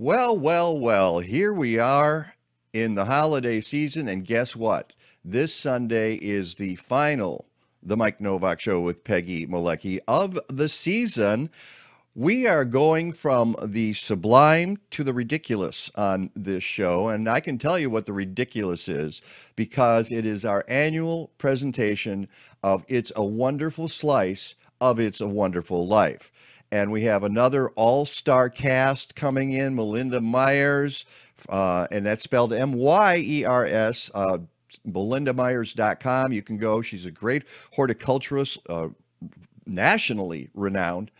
Well, well, well, here we are in the holiday season, and guess what? This Sunday is the final The Mike Novak Show with Peggy Malecki of the season. We are going from the sublime to the ridiculous on this show, and I can tell you what the ridiculous is because it is our annual presentation of It's a Wonderful Slice of It's a Wonderful Life. And we have another all star cast coming in Melinda Myers, uh, and that's spelled M Y E R S. Uh, You can go. She's a great horticulturist, uh, nationally renowned.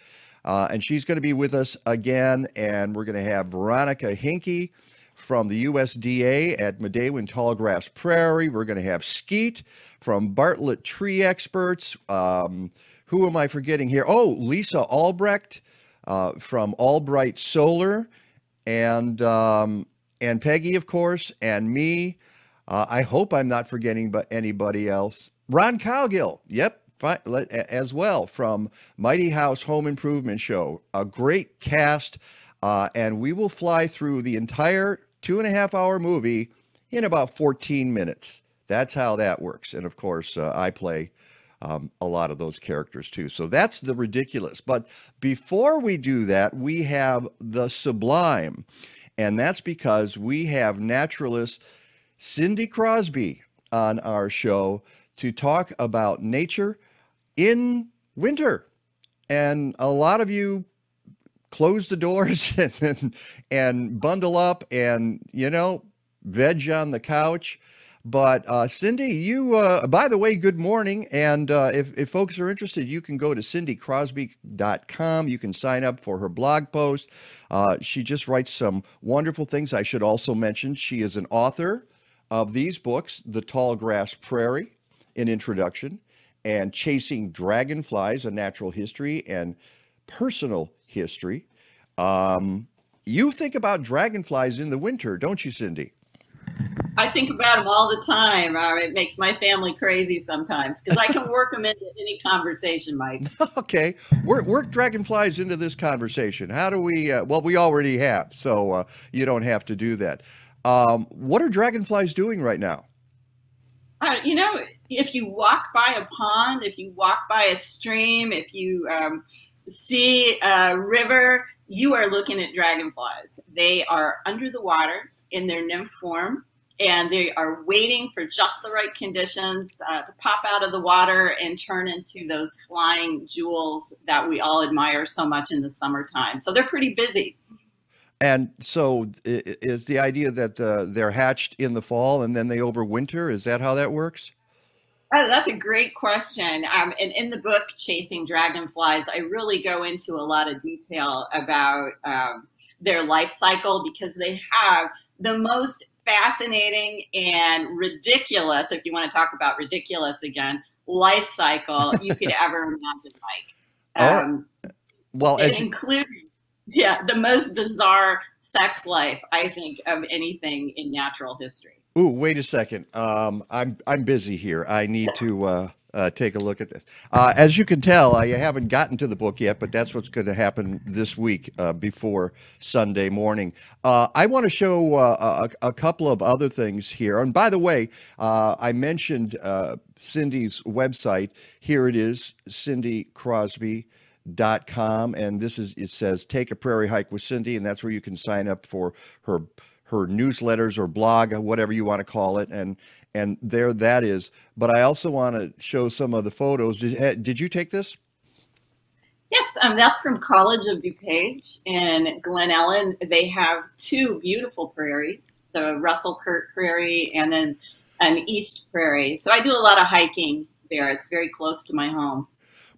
Uh, and she's going to be with us again. And we're going to have Veronica Hinkey from the USDA at Medewin Tallgrass Prairie. We're going to have Skeet from Bartlett Tree Experts. Um, who am I forgetting here? Oh, Lisa Albrecht uh, from Albright Solar, and um, and Peggy, of course, and me. Uh, I hope I'm not forgetting but anybody else. Ron Cowgill, yep, as well from Mighty House Home Improvement Show. A great cast, uh, and we will fly through the entire two and a half hour movie in about 14 minutes. That's how that works. And of course, uh, I play um, a lot of those characters too. So that's the ridiculous. But before we do that, we have the sublime. And that's because we have naturalist Cindy Crosby on our show to talk about nature in winter. And a lot of you close the doors and, and, and bundle up and, you know, veg on the couch but uh, Cindy, you, uh, by the way, good morning. And uh, if, if folks are interested, you can go to cindycrosby.com. You can sign up for her blog post. Uh, she just writes some wonderful things. I should also mention she is an author of these books The Tall Grass Prairie, an introduction, and Chasing Dragonflies, a natural history and personal history. Um, you think about dragonflies in the winter, don't you, Cindy? I think about them all the time. it makes my family crazy sometimes because I can work them into any conversation, Mike. Okay, work, work dragonflies into this conversation. How do we? Uh, well, we already have, so uh, you don't have to do that. Um, what are dragonflies doing right now? Uh, you know, if you walk by a pond, if you walk by a stream, if you um, see a river, you are looking at dragonflies. They are under the water in their nymph form and they are waiting for just the right conditions uh, to pop out of the water and turn into those flying jewels that we all admire so much in the summertime. So they're pretty busy. And so is the idea that uh, they're hatched in the fall and then they overwinter? Is that how that works? Oh, that's a great question. Um, and in the book, Chasing Dragonflies, I really go into a lot of detail about um, their life cycle because they have the most fascinating and ridiculous, if you want to talk about ridiculous again, life cycle you could ever imagine, Like, oh, Um, well, it includes, yeah, the most bizarre sex life, I think, of anything in natural history. Ooh, wait a second. Um, I'm I'm busy here. I need to uh, uh, take a look at this. Uh, as you can tell, I haven't gotten to the book yet, but that's what's going to happen this week uh, before Sunday morning. Uh, I want to show uh, a, a, couple of other things here. And by the way, I mentioned Cindy's website. Here it is, Cindy Crosby dot com and this is it says take a prairie hike with cindy and that's where you can sign up for her her newsletters or blog, uh, whatever you want to call it, and and there that is. But I also want to show some of the photos. Did, eh, did you take this? Yes, um, that's from College of DuPage in Glen Ellen. They have two beautiful prairies, the Russell Kirk Prairie and then an East Prairie. So I do a lot of hiking there. It's very close to my home.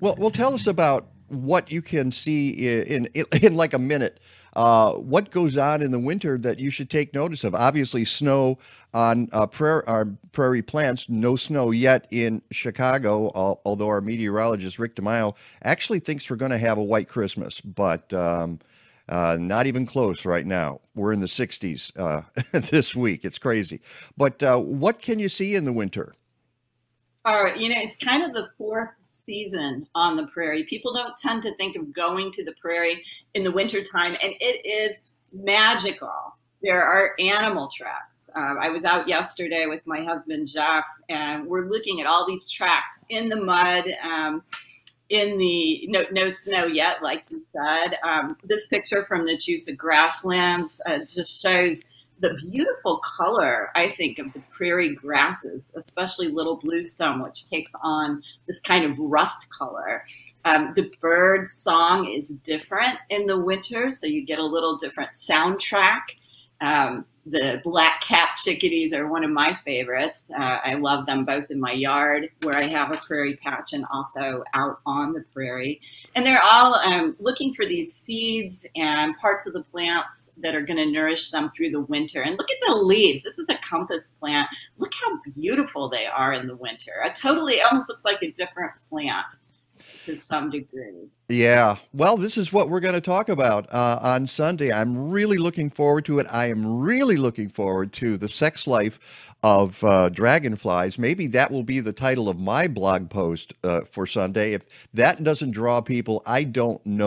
Well, well, tell us about what you can see in in, in like a minute. Uh, what goes on in the winter that you should take notice of? Obviously, snow on uh, prairie, prairie plants. No snow yet in Chicago, although our meteorologist Rick DeMaio actually thinks we're going to have a white Christmas, but um, uh, not even close right now. We're in the 60s uh, this week. It's crazy. But uh, what can you see in the winter? All right, you know, it's kind of the fourth season on the prairie. People don't tend to think of going to the prairie in the wintertime, and it is magical. There are animal tracks. Um, I was out yesterday with my husband, Jeff, and we're looking at all these tracks in the mud. Um, in the no, no snow yet, like you said. Um, this picture from the Chusa grasslands uh, just shows the beautiful color, I think, of the prairie grasses, especially little bluestone, which takes on this kind of rust color. Um, the bird song is different in the winter, so you get a little different soundtrack. Um, the black cap chickadees are one of my favorites. Uh, I love them both in my yard where I have a prairie patch and also out on the prairie. And they're all um, looking for these seeds and parts of the plants that are going to nourish them through the winter. And look at the leaves. This is a compass plant. Look how beautiful they are in the winter. A totally, almost looks like a different plant to some degree. Yeah. Well, this is what we're going to talk about uh, on Sunday. I'm really looking forward to it. I am really looking forward to the sex life of uh, dragonflies. Maybe that will be the title of my blog post uh, for Sunday. If that doesn't draw people, I don't know.